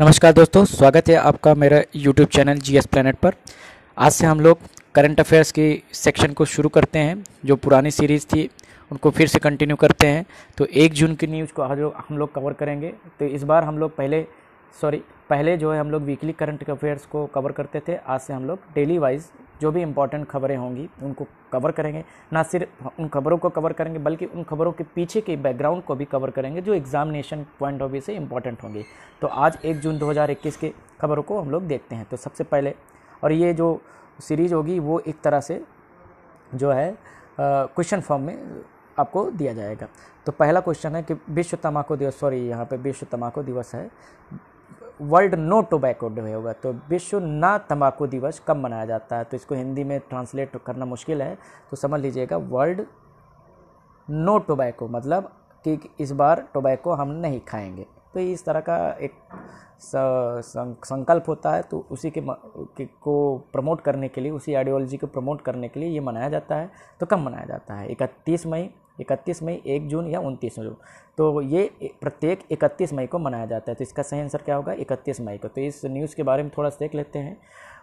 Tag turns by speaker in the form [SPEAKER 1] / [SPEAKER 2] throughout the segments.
[SPEAKER 1] नमस्कार दोस्तों स्वागत है आपका मेरा YouTube channel G S planet पर आज से हम लोग करंट अफेयर्स की सेक्शन को शुरू करते हैं जो पुरानी सीरीज़ थी उनको फिर से कंटिन्यू करते हैं तो एक जून की न्यूज़ को आज हम लोग कवर करेंगे तो इस बार हम लोग पहले सॉरी पहले जो है हम लोग वीकली करंट अफेयर्स को कवर करते थे आज से हम लोग डेली वाइज जो भी इम्पोर्टेंट खबरें होंगी उनको कवर करेंगे ना सिर्फ उन खबरों को कवर करेंगे बल्कि उन खबरों के पीछे के बैकग्राउंड को भी कवर करेंगे जो एग्जामिनेशन पॉइंट ऑफ व्यू से इंपॉर्टेंट होंगे तो आज एक जून दो के खबरों को हम लोग देखते हैं तो सबसे पहले और ये जो सीरीज़ होगी वो एक तरह से जो है क्वेश्चन फॉर्म में आपको दिया जाएगा तो पहला क्वेश्चन है कि विश्व तम्बाकू दिवस सॉरी यहाँ पे विश्व तम्बाकू दिवस है वर्ल्ड नो टोबैको डे होगा तो विश्व ना तम्बाकू दिवस कब मनाया जाता है तो इसको हिंदी में ट्रांसलेट करना मुश्किल है तो समझ लीजिएगा वर्ल्ड नो टोबैको मतलब कि इस बार टोबैको हम नहीं खाएंगे तो इस तरह का एक संकल्प होता है तो उसी के, के को प्रमोट करने के लिए उसी आइडियोलॉजी को प्रमोट करने के लिए ये मनाया जाता है तो कब मनाया जाता है इकतीस मई इकतीस मई एक जून या उनतीस जून तो ये प्रत्येक इकतीस मई को मनाया जाता है तो इसका सही आंसर क्या होगा इकतीस मई को तो इस न्यूज़ के बारे में थोड़ा सा देख लेते हैं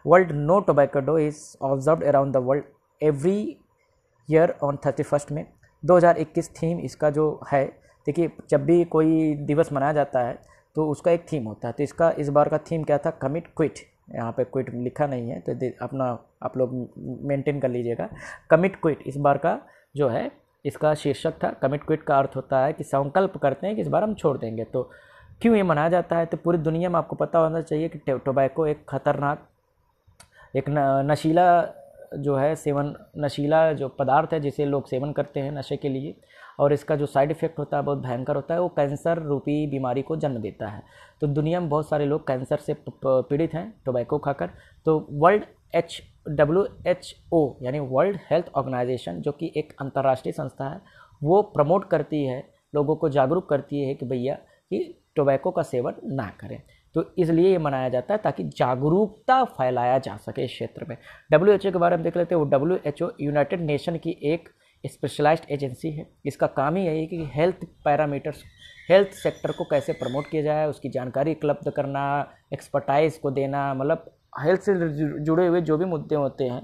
[SPEAKER 1] world no tobacco day is observe around the world every year on thirty first May 2021 theme इसका जो है देखिए जब भी कोई दिवस मनाया जाता है तो उसका एक थीम होता है तो इसका इस बार का थीम क्या था कमिट क्विट यहाँ पे क्विट लिखा नहीं है तो अपना आप लोग मेंटेन कर लीजिएगा कमिट क्विट इस बार का जो है इसका शीर्षक था कमिट क्विट का अर्थ होता है कि संकल्प करते हैं कि इस बार हम छोड़ देंगे तो क्यों ये मनाया जाता है तो पूरी दुनिया में आपको पता होना चाहिए कि टोबैको एक ख़तरनाक एक नशीला जो है सेवन नशीला जो पदार्थ है जिसे लोग सेवन करते हैं नशे के लिए और इसका जो साइड इफ़ेक्ट होता है बहुत भयंकर होता है वो कैंसर रूपी बीमारी को जन्म देता है तो दुनिया में बहुत सारे लोग कैंसर से पीड़ित हैं टोबैको खाकर तो world H W H O यानी वर्ल्ड हेल्थ ऑर्गेनाइजेशन जो कि एक अंतर्राष्ट्रीय संस्था है वो प्रमोट करती है लोगों को जागरूक करती है कि भैया कि टोबैको का सेवन ना करें तो इसलिए ये मनाया जाता है ताकि जागरूकता फैलाया जा सके इस क्षेत्र में डब्ल्यू एच ओ के बारे में देख लेते हैं वो W H O United Nation की एक स्पेशलाइज्ड एजेंसी है इसका काम ही है कि हेल्थ पैरामीटर्स हेल्थ सेक्टर को कैसे प्रमोट किया जाए उसकी जानकारी उपलब्ध करना एक्सपर्टाइज को देना मतलब हेल्थ से जुड़े हुए जो भी मुद्दे होते हैं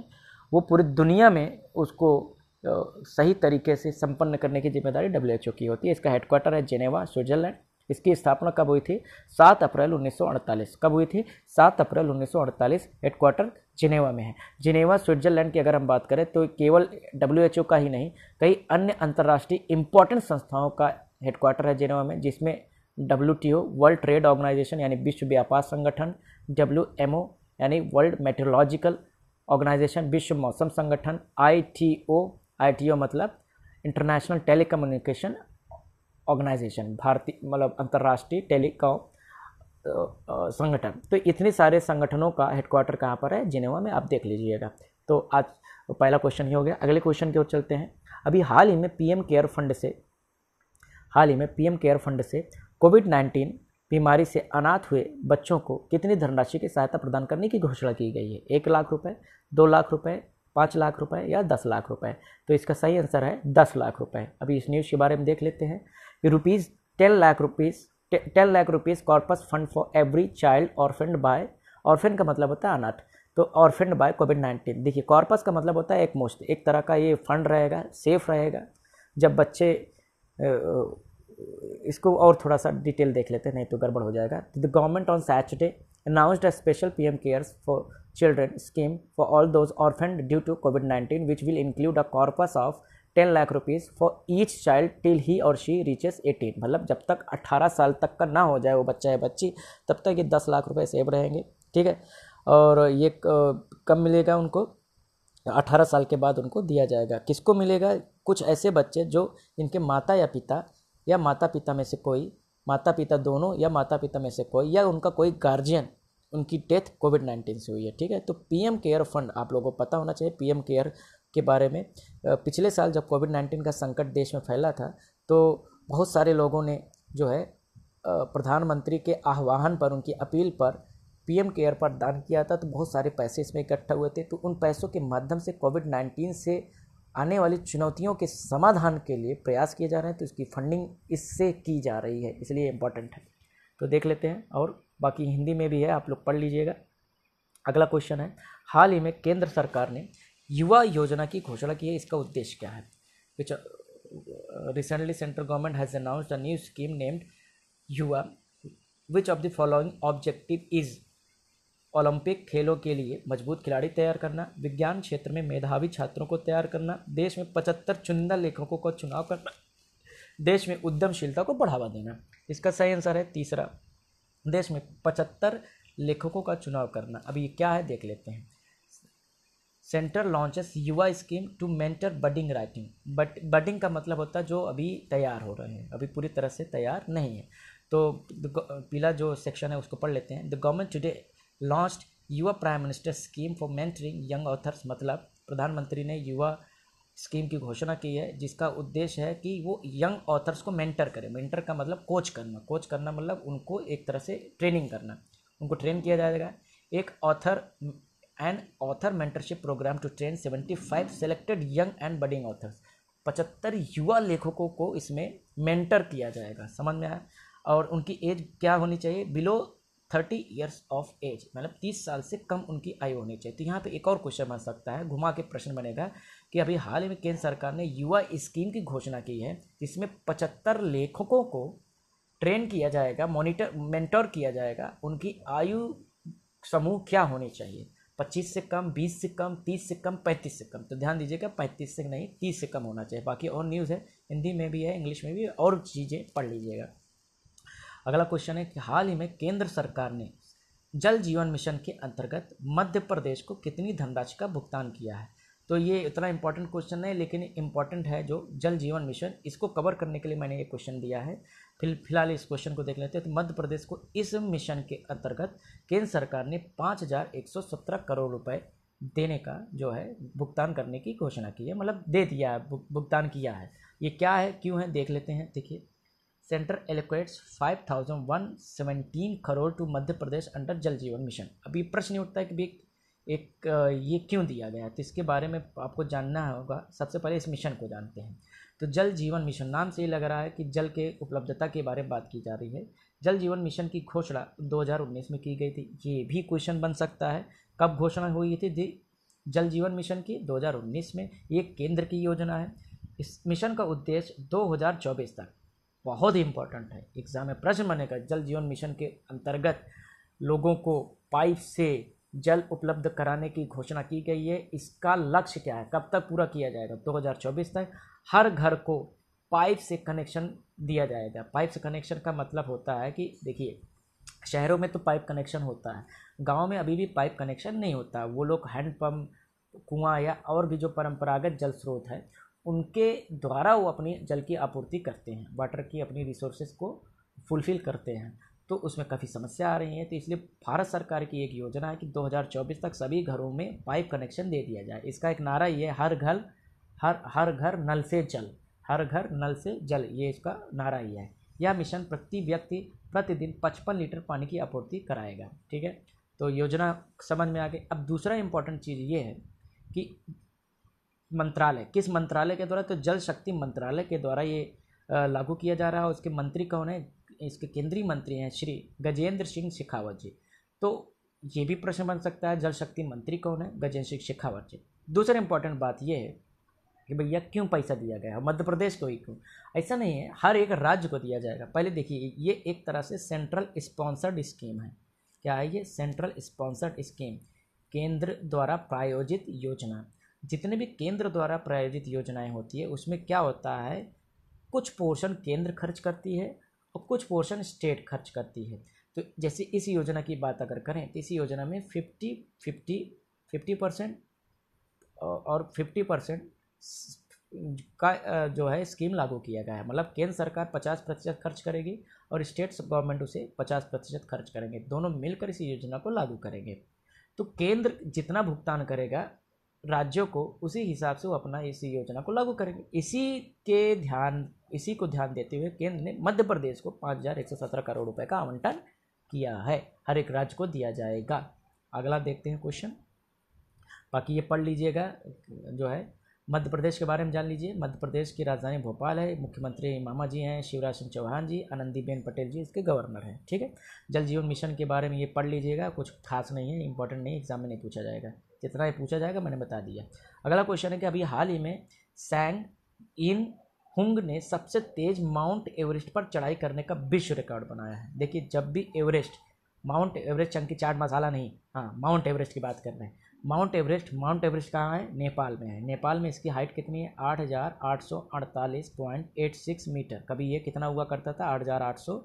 [SPEAKER 1] वो पूरी दुनिया में उसको सही तरीके से संपन्न करने की जिम्मेदारी डब्ल्यू की होती है इसका हेडक्वार्टर है जेनेवा स्विट्जरलैंड इसकी स्थापना कब हुई थी सात अप्रैल 1948 कब हुई थी सात अप्रैल 1948 हेडक्वार्टर जिनेवा में है जिनेवा स्विट्जरलैंड की अगर हम बात करें तो केवल डब्ल्यू का ही नहीं कई अन्य अंतर्राष्ट्रीय इंपॉर्टेंट संस्थाओं का हेडक्वार्टर है जिनेवा में जिसमें डब्ल्यू वर्ल्ड ट्रेड ऑर्गेनाइजेशन यानी विश्व व्यापार संगठन डब्ल्यू यानी वर्ल्ड मेट्रोलॉजिकल ऑर्गेनाइजेशन विश्व मौसम संगठन I T O I T O मतलब इंटरनेशनल टेली कम्युनिकेशन ऑर्गेनाइजेशन भारतीय मतलब अंतर्राष्ट्रीय टेलीकॉम संगठन तो इतने सारे संगठनों का हेडक्वार्टर कहाँ पर है जिनेवा में आप देख लीजिएगा तो आज पहला क्वेश्चन ये हो गया अगले क्वेश्चन की ओर चलते हैं अभी हाल ही में पीएम केयर फंड से हाल ही में पीएम केयर फंड से कोविड नाइन्टीन बीमारी से अनाथ हुए बच्चों को कितनी धनराशि की सहायता प्रदान करने की घोषणा की गई है एक लाख रुपए दो लाख रुपए पाँच लाख रुपए या दस लाख रुपए तो इसका सही आंसर है दस लाख रुपए अभी इस न्यूज़ के बारे में देख लेते हैं कि rupees ten lakh rupees ten lakh rupees corpus fund for every child orphaned by orphaned का मतलब होता है अनाथ तो ऑर्फेंड बाय कोविड नाइन्टीन देखिए कॉर्पस का मतलब होता है एक मोस्ट एक तरह का ये फंड रहेगा सेफ रहेगा जब बच्चे इसको और थोड़ा सा डिटेल देख लेते हैं नहीं तो गड़बड़ हो जाएगा the government on Saturday a special P M cares for children scheme for all those orphaned due to covid nineteen which will include a corpus of ten lakh rupees for each child till he or she reaches eighteen मतलब जब तक अट्ठारह साल तक का ना हो जाए वो बच्चा या बच्ची तब तक ये दस लाख रुपये सेव रहेंगे ठीक है और ये कब मिलेगा उनको अठारह साल के बाद उनको दिया जाएगा किसको मिलेगा कुछ ऐसे बच्चे जो इनके माता या पिता या माता पिता में से कोई माता पिता दोनों या माता पिता में से कोई या उनका कोई गार्जियन उनकी डेथ कोविड नाइन्टीन से हुई है ठीक है तो पीएम केयर फंड आप लोगों को पता होना चाहिए पीएम केयर के बारे में पिछले साल जब कोविड नाइन्टीन का संकट देश में फैला था तो बहुत सारे लोगों ने जो है प्रधानमंत्री के आह्वान पर उनकी अपील पर पीएम केयर पर दान किया था तो बहुत सारे पैसे इसमें इकट्ठा हुए थे तो उन पैसों के माध्यम से कोविड नाइन्टीन से आने वाली चुनौतियों के समाधान के लिए प्रयास किए जा रहे हैं तो इसकी फंडिंग इससे की जा रही है इसलिए इम्पॉर्टेंट है तो देख लेते हैं और बाकी हिंदी में भी है आप लोग पढ़ लीजिएगा अगला क्वेश्चन है हाल ही में केंद्र सरकार ने युवा योजना की घोषणा की है इसका उद्देश्य क्या है which recently central government has announced a new scheme named Yuva which of the following objective is Olympic खेलों के लिए मजबूत खिलाड़ी तैयार करना विज्ञान क्षेत्र में मेधावी छात्रों को तैयार करना देश में पचहत्तर चुनिंदा लेखकों को चुनाव करना देश में उद्यमशीलता को बढ़ावा देना इसका सही आंसर है तीसरा देश में पचहत्तर लेखकों का चुनाव करना अभी ये क्या है देख लेते हैं centre launches Yuva scheme to mentor budding writing but budding का मतलब होता है जो अभी तैयार हो रहे हैं अभी पूरी तरह से तैयार नहीं है तो पीला जो सेक्शन है उसको पढ़ लेते हैं the government today launched Yuva prime minister scheme for mentoring young authors मतलब प्रधानमंत्री ने युवा स्कीम की घोषणा की है जिसका उद्देश्य है कि वो यंग ऑथर्स को मेंटर करें मेंटर का मतलब कोच करना कोच करना मतलब उनको एक तरह से ट्रेनिंग करना उनको ट्रेन किया जाएगा एक author and author mentorship program to train seventy five selected young and budding authors पचहत्तर युवा लेखकों को इसमें मेंटर किया जाएगा समझ में आया और उनकी एज क्या होनी चाहिए below thirty years of age मतलब तीस साल से कम उनकी आयु होनी चाहिए तो यहाँ पे एक और क्वेश्चन बन सकता है घुमा के प्रश्न बनेगा कि अभी हाल ही में केंद्र सरकार ने युवा स्कीम की घोषणा की है जिसमें पचहत्तर लेखकों को ट्रेन किया जाएगा मॉनिटर मेंटोर किया जाएगा उनकी आयु समूह क्या होनी चाहिए पच्चीस से कम बीस से कम तीस से कम पैंतीस से कम तो ध्यान दीजिएगा पैंतीस से नहीं तीस से कम होना चाहिए बाकी और न्यूज़ है हिंदी में भी है इंग्लिश में भी और चीज़ें पढ़ लीजिएगा अगला क्वेश्चन है कि हाल ही में केंद्र सरकार ने जल जीवन मिशन के अंतर्गत मध्य प्रदेश को कितनी धनराशि का भुगतान किया है तो ये इतना इंपॉर्टेंट क्वेश्चन नहीं लेकिन इंपॉर्टेंट है जो जल जीवन मिशन इसको कवर करने के लिए मैंने ये क्वेश्चन दिया है फिल फिलहाल इस क्वेश्चन को देख लेते हैं तो मध्य प्रदेश को इस मिशन के अंतर्गत केंद्र सरकार ने पाँच हज़ार एक सौ सत्रह करोड़ रुपए देने का जो है भुगतान करने की घोषणा की है मतलब दे दिया है भुगतान किया है ये क्या है क्यों है देख लेते हैं देखिए centre allocates seventeen crore to Madhya Pradesh under Jal Jeevan mission अब ये प्रश्न उठता है कि भी एक ये क्यों दिया गया है तो इसके बारे में आपको जानना होगा सबसे पहले इस मिशन को जानते हैं तो जल जीवन मिशन नाम से ये लग रहा है कि जल के उपलब्धता के बारे में बात की जा रही है जल जीवन मिशन की घोषणा 2019 में की गई थी ये भी क्वेश्चन बन सकता है कब घोषणा हुई थी जल जीवन मिशन की 2019 में ये केंद्र की योजना है इस मिशन का उद्देश्य 2024 तक बहुत ही इम्पोर्टेंट है एग्ज़ाम में प्रश्न बनेगा जल जीवन मिशन के अंतर्गत लोगों को पाइप से जल उपलब्ध कराने की घोषणा की गई है इसका लक्ष्य क्या है कब तक पूरा किया जाएगा 2024 तक हर घर को पाइप से कनेक्शन दिया जाएगा पाइप से कनेक्शन का मतलब होता है कि देखिए शहरों में तो पाइप कनेक्शन होता है गाँव में अभी भी पाइप कनेक्शन नहीं होता वो लोग हैंडपम्प कुआँ या और भी जो परंपरागत जल स्रोत है उनके द्वारा वो अपनी जल की आपूर्ति करते हैं वाटर की अपनी रिसोर्सेज को फुलफ़िल करते हैं तो उसमें काफ़ी समस्या आ रही है तो इसलिए भारत सरकार की एक योजना है कि 2024 तक सभी घरों में पाइप कनेक्शन दे दिया जाए इसका एक नारा ये है हर घर हर हर घर नल से जल हर घर नल से जल ये इसका नारा ही है यह मिशन प्रति व्यक्ति प्रतिदिन पचपन लीटर पानी की आपूर्ति कराएगा ठीक है तो योजना समझ में आ गई अब दूसरा इम्पोर्टेंट चीज़ ये है कि मंत्रालय किस मंत्रालय के द्वारा तो जल शक्ति मंत्रालय के द्वारा ये लागू किया जा रहा है उसके मंत्री कौन है इसके केंद्रीय मंत्री हैं श्री गजेंद्र सिंह शेखावत जी तो ये भी प्रश्न बन सकता है जल शक्ति मंत्री कौन है गजेंद्र सिंह शेखावत जी दूसरा इंपॉर्टेंट बात ये है कि भैया क्यों पैसा दिया गया मध्य प्रदेश को ही क्यों ऐसा नहीं है हर एक राज्य को दिया जाएगा पहले देखिए ये एक तरह से सेंट्रल स्पॉन्सर्ड स्कीम है क्या है ये सेंट्रल स्पॉन्सर्ड स्कीम केंद्र द्वारा प्रायोजित योजना जितने भी केंद्र द्वारा प्रायोजित योजनाएं होती है उसमें क्या होता है कुछ पोर्शन केंद्र खर्च करती है और कुछ पोर्शन स्टेट खर्च करती है तो जैसे इस योजना की बात अगर करें तो इस योजना में फिफ्टी फिफ्टी फिफ्टी परसेंट और फिफ्टी परसेंट का जो है स्कीम लागू किया गया है मतलब केंद्र सरकार पचास प्रतिशत खर्च करेगी और स्टेट गवर्नमेंट उसे पचास प्रतिशत खर्च करेंगे दोनों मिलकर इस योजना को लागू करेंगे तो केंद्र जितना भुगतान करेगा राज्यों को उसी हिसाब से वो अपना इसी योजना को लागू करेंगे इसी के ध्यान इसी को ध्यान देते हुए केंद्र ने मध्य प्रदेश को पाँच हज़ार एक सौ सत्रह करोड़ रुपए का आवंटन किया है हर एक राज्य को दिया जाएगा अगला देखते हैं क्वेश्चन बाकी ये पढ़ लीजिएगा जो है मध्य प्रदेश के बारे में जान लीजिए मध्य प्रदेश की राजधानी भोपाल है मुख्यमंत्री मामा जी हैं शिवराज सिंह चौहान जी आनंदीबेन पटेल जी इसके गवर्नर हैं ठीक है जल जीवन मिशन के बारे में ये पढ़ लीजिएगा कुछ खास नहीं है इंपॉर्टेंट नहीं एग्जाम में नहीं पूछा जाएगा जितना ये पूछा जाएगा मैंने बता दिया अगला क्वेश्चन है कि अभी हाल ही में सैंग इन हुंग ने सबसे तेज माउंट एवरेस्ट पर चढ़ाई करने का विश्व रिकॉर्ड बनाया है देखिए जब भी Everest mount Everest chunky chaat masala नहीं हाँ माउंट एवरेस्ट की बात कर रहे हैं माउंट एवरेस्ट माउंट एवरेस्ट कहाँ है नेपाल में है नेपाल में इसकी हाइट कितनी है आठ हज़ार आठ सौ अड़तालीस पॉइंट एट सिक्स मीटर कभी ये कितना हुआ करता था आठ हज़ार आठ सौ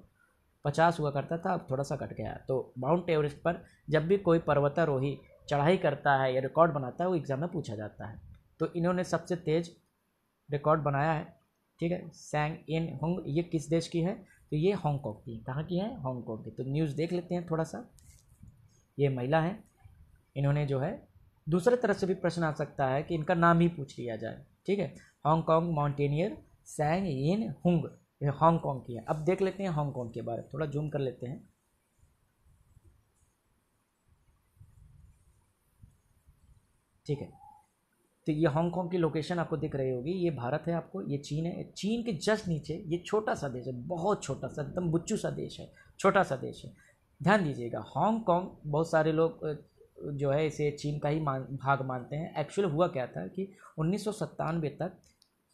[SPEAKER 1] पचास हुआ करता था अब थोड़ा सा कट गया तो माउंट एवरेस्ट पर जब भी कोई पर्वतारोही चढ़ाई करता है या रिकॉर्ड बनाता है वो एग्ज़ाम में पूछा जाता है तो इन्होंने सबसे तेज़ रिकॉर्ड बनाया है ठीक है सैंग इन होंग ये किस देश की है तो ये हांगकॉन्ग की कहाँ की है हांगकॉन्ग की तो न्यूज़ देख लेते हैं थोड़ा सा ये महिला है इन्होंने जो है दूसरे तरफ से भी प्रश्न आ सकता है कि इनका नाम ही पूछ लिया जाए ठीक है हांगकॉन्ग माउंटेनियर सैंग इन हुंग ये हांगकॉन्ग की है अब देख लेते हैं हांगकॉन्ग के बारे में थोड़ा जूम कर लेते हैं ठीक है तो ये हांगकॉन्ग की लोकेशन आपको दिख रही होगी ये भारत है आपको ये चीन है चीन के जस्ट नीचे ये छोटा सा देश है बहुत छोटा सा एकदम बुच्चू सा देश है छोटा सा देश है ध्यान दीजिएगा हांगकॉन्ग बहुत सारे लोग जो है इसे चीन का ही मान भाग मानते हैं एक्चुअल हुआ क्या था कि उन्नीस तक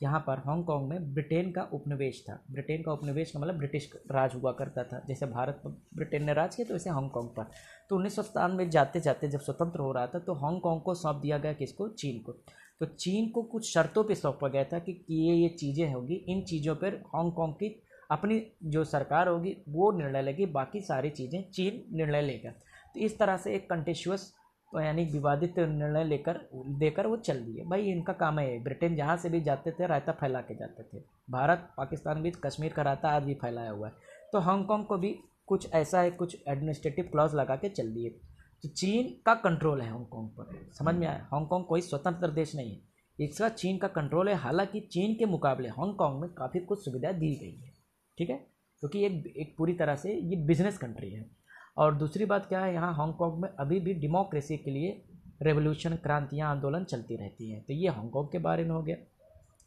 [SPEAKER 1] यहाँ पर हांगकांग में ब्रिटेन का उपनिवेश था ब्रिटेन का उपनिवेश का मतलब ब्रिटिश राज हुआ करता था जैसे भारत पर ब्रिटेन ने राज किया तो वैसे हांगकांग पर तो उन्नीस में जाते जाते जब स्वतंत्र हो रहा था तो हांगकांग को सौंप दिया गया किसको चीन को तो चीन को कुछ शर्तों पर सौंपा गया था कि, ये ये चीज़ें होगी इन चीज़ों पर हांगकांग की अपनी जो सरकार होगी वो निर्णय लेगी बाकी सारी चीज़ें चीन निर्णय लेगा तो इस तरह से एक कंटेशुअस तो यानी विवादित निर्णय लेकर देकर वो चल दिए भाई इनका काम है ब्रिटेन जहाँ से भी जाते थे रायता फैला के जाते थे भारत पाकिस्तान भी कश्मीर का रायता आज भी फैलाया हुआ है तो हांगकॉन्ग को भी कुछ ऐसा है कुछ एडमिनिस्ट्रेटिव क्लॉज लगा के चल दिए तो चीन का कंट्रोल है हांगकॉन्ग पर समझ में आया हांगकॉन्ग कोई स्वतंत्र देश नहीं है इसका चीन का कंट्रोल है हालांकि चीन के मुकाबले हांगकॉन्ग में काफ़ी कुछ सुविधा दी गई है ठीक है क्योंकि एक एक पूरी तरह से ये बिजनेस कंट्री है और दूसरी बात क्या है यहाँ हांगकॉन्ग में अभी भी डेमोक्रेसी के लिए रेवोल्यूशन क्रांतियाँ आंदोलन चलती रहती हैं तो ये हांगकॉन्ग के बारे में हो गया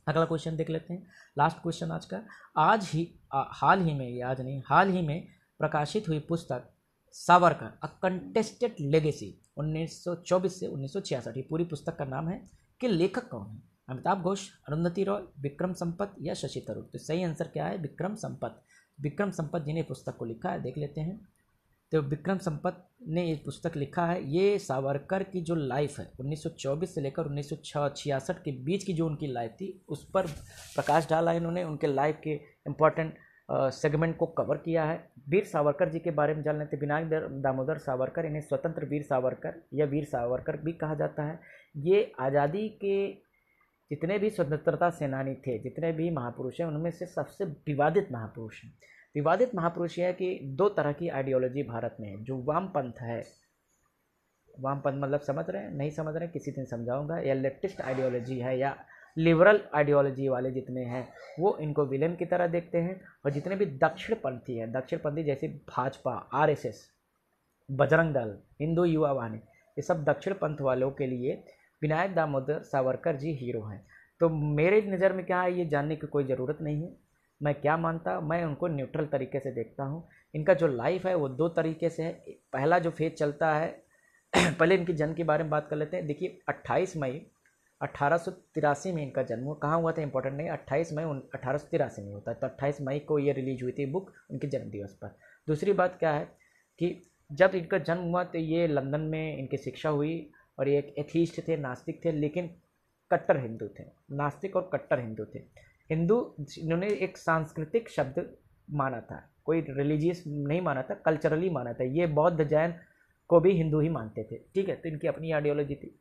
[SPEAKER 1] अगला क्वेश्चन देख लेते हैं लास्ट क्वेश्चन आज का आज ही आ, हाल ही में ये आज नहीं हाल ही में प्रकाशित हुई पुस्तक सावरकर अ कंटेस्टेड लेगेसी 1924 से 1966 ये पूरी पुस्तक का नाम है कि लेखक कौन है अमिताभ घोष अरुंधति रॉय विक्रम संपत या शशि तरूर तो सही आंसर क्या है विक्रम संपत विक्रम संपत जिन्हें पुस्तक को लिखा है देख लेते हैं तो विक्रम संपत ने ये पुस्तक लिखा है ये सावरकर की जो लाइफ है 1924 से लेकर उन्नीस सौ के बीच की जो उनकी लाइफ थी उस पर प्रकाश डाला है इन्होंने उनके लाइफ के इम्पॉर्टेंट सेगमेंट को कवर किया है वीर सावरकर जी के बारे में जान लेते विनायक दामोदर सावरकर इन्हें स्वतंत्र वीर सावरकर या वीर सावरकर भी कहा जाता है ये आज़ादी के जितने भी स्वतंत्रता सेनानी थे जितने भी महापुरुष हैं उनमें से सबसे विवादित महापुरुष हैं विवादित महापुरुष यह है कि दो तरह की आइडियोलॉजी भारत में है जो वामपंथ है वामपंथ मतलब समझ रहे हैं नहीं समझ रहे हैं किसी दिन समझाऊंगा या लेफ्टिस्ट आइडियोलॉजी है या लिबरल आइडियोलॉजी वाले जितने हैं वो इनको विलन की तरह देखते हैं और जितने भी दक्षिणपंथी हैं दक्षिणपंथी जैसे भाजपा आर बजरंग दल हिंदू युवा वाहिनी ये सब दक्षिण पंथ वालों के लिए विनायक दामोदर सावरकर जी हीरो हैं तो मेरे नज़र में क्या है ये जानने की कोई ज़रूरत नहीं है मैं क्या मानता मैं उनको न्यूट्रल तरीके से देखता हूँ इनका जो लाइफ है वो दो तरीके से है पहला जो फेज चलता है पहले इनकी जन्म के बारे में बात कर लेते हैं देखिए 28 मई अट्ठारह में इनका जन्म हुआ कहाँ हुआ था इंपॉर्टेंट नहीं 28 मई अट्ठारह में होता है तो 28 मई को ये रिलीज हुई थी बुक उनके जन्म दिवस पर दूसरी बात क्या है कि जब इनका जन्म हुआ तो ये लंदन में इनकी शिक्षा हुई और ये एक एथीस्ट थे नास्तिक थे लेकिन कट्टर हिंदू थे नास्तिक और कट्टर हिंदू थे हिंदू इन्होंने एक सांस्कृतिक शब्द माना था कोई रिलीजियस नहीं माना था कल्चरली माना था ये बौद्ध जैन को भी हिंदू ही मानते थे ठीक है तो इनकी अपनी आइडियोलॉजी थी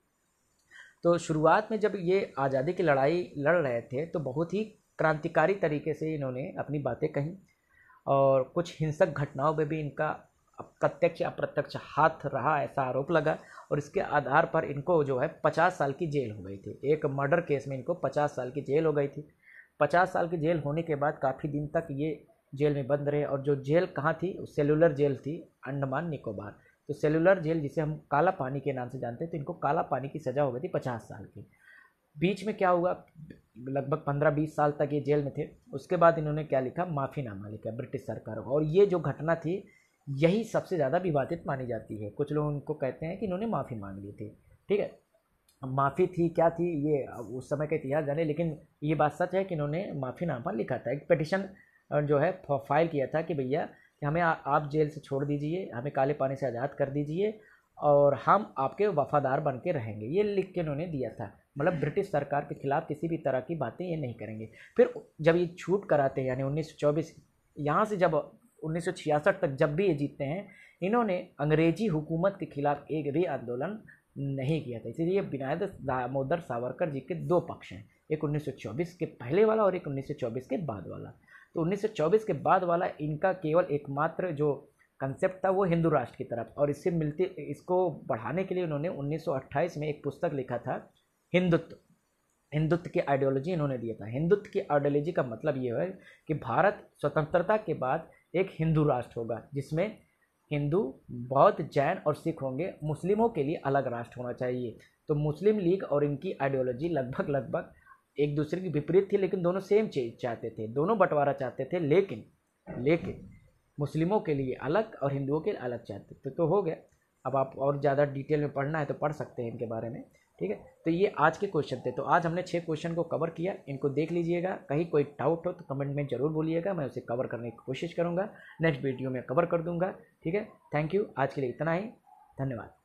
[SPEAKER 1] तो शुरुआत में जब ये आज़ादी की लड़ाई लड़ रहे थे तो बहुत ही क्रांतिकारी तरीके से इन्होंने अपनी बातें कहीं और कुछ हिंसक घटनाओं में भी इनका प्रत्यक्ष अप्रत्यक्ष हाथ रहा ऐसा आरोप लगा और इसके आधार पर इनको जो है पचास साल की जेल हो गई थी एक मर्डर केस में इनको पचास साल की जेल हो गई थी पचास साल की जेल होने के बाद काफ़ी दिन तक ये जेल में बंद रहे और जो जेल कहाँ थी सेलुलर जेल थी अंडमान निकोबार तो सेलुलर जेल जिसे हम काला पानी के नाम से जानते हैं तो इनको काला पानी की सज़ा हो गई थी पचास साल की बीच में क्या हुआ लगभग पंद्रह बीस साल तक ये जेल में थे उसके बाद इन्होंने क्या लिखा माफ़ीनामा लिखा ब्रिटिश सरकार को और ये जो घटना थी यही सबसे ज़्यादा विवादित मानी जाती है कुछ लोग उनको कहते हैं कि इन्होंने माफ़ी मांग ली थी ठीक है माफ़ी थी क्या थी ये उस समय का इतिहास जाने लेकिन ये बात सच है कि इन्होंने माफ़ीनामा लिखा था एक पटिशन जो है फाइल किया था कि भैया कि हमें आ, आप जेल से छोड़ दीजिए हमें काले पानी से आज़ाद कर दीजिए और हम आपके वफादार बन के रहेंगे ये लिख के उन्होंने दिया था मतलब ब्रिटिश सरकार के खिलाफ किसी भी तरह की बातें ये नहीं करेंगे फिर जब ये छूट कराते हैं यानी 1924 यहाँ से जब 1966 तक जब भी ये जीतते हैं इन्होंने अंग्रेजी हुकूमत के खिलाफ एक भी आंदोलन नहीं किया था इसीलिए विनायद दामोदर सावरकर जी के दो पक्ष हैं एक 1924 के पहले वाला और एक 1924 के बाद वाला तो 1924 के बाद वाला इनका केवल एकमात्र जो कंसेप्ट था वो हिंदू राष्ट्र की तरफ और इससे मिलती इसको बढ़ाने के लिए उन्होंने 1928 में एक पुस्तक लिखा था हिंदुत्व हिंदुत्व की आइडियोलॉजी इन्होंने दिया था हिंदुत्व की आइडियोलॉजी का मतलब ये है कि भारत स्वतंत्रता के बाद एक हिंदू राष्ट्र होगा जिसमें हिंदू बौद्ध जैन और सिख होंगे मुस्लिमों के लिए अलग राष्ट्र होना चाहिए तो मुस्लिम लीग और इनकी आइडियोलॉजी लगभग लगभग एक दूसरे की विपरीत थी लेकिन दोनों सेम चीज चाहते थे दोनों बंटवारा चाहते थे लेकिन लेकिन मुस्लिमों के लिए अलग और हिंदुओं के लिए अलग चाहते थे तो हो गया अब आप और ज़्यादा डिटेल में पढ़ना है तो पढ़ सकते हैं इनके बारे में ठीक है तो ये आज के क्वेश्चन थे तो आज हमने छः क्वेश्चन को कवर किया इनको देख लीजिएगा कहीं कोई डाउट हो तो कमेंट में जरूर बोलिएगा मैं उसे कवर करने की कोशिश करूँगा नेक्स्ट वीडियो में कवर कर दूँगा ठीक है थैंक यू आज के लिए इतना ही धन्यवाद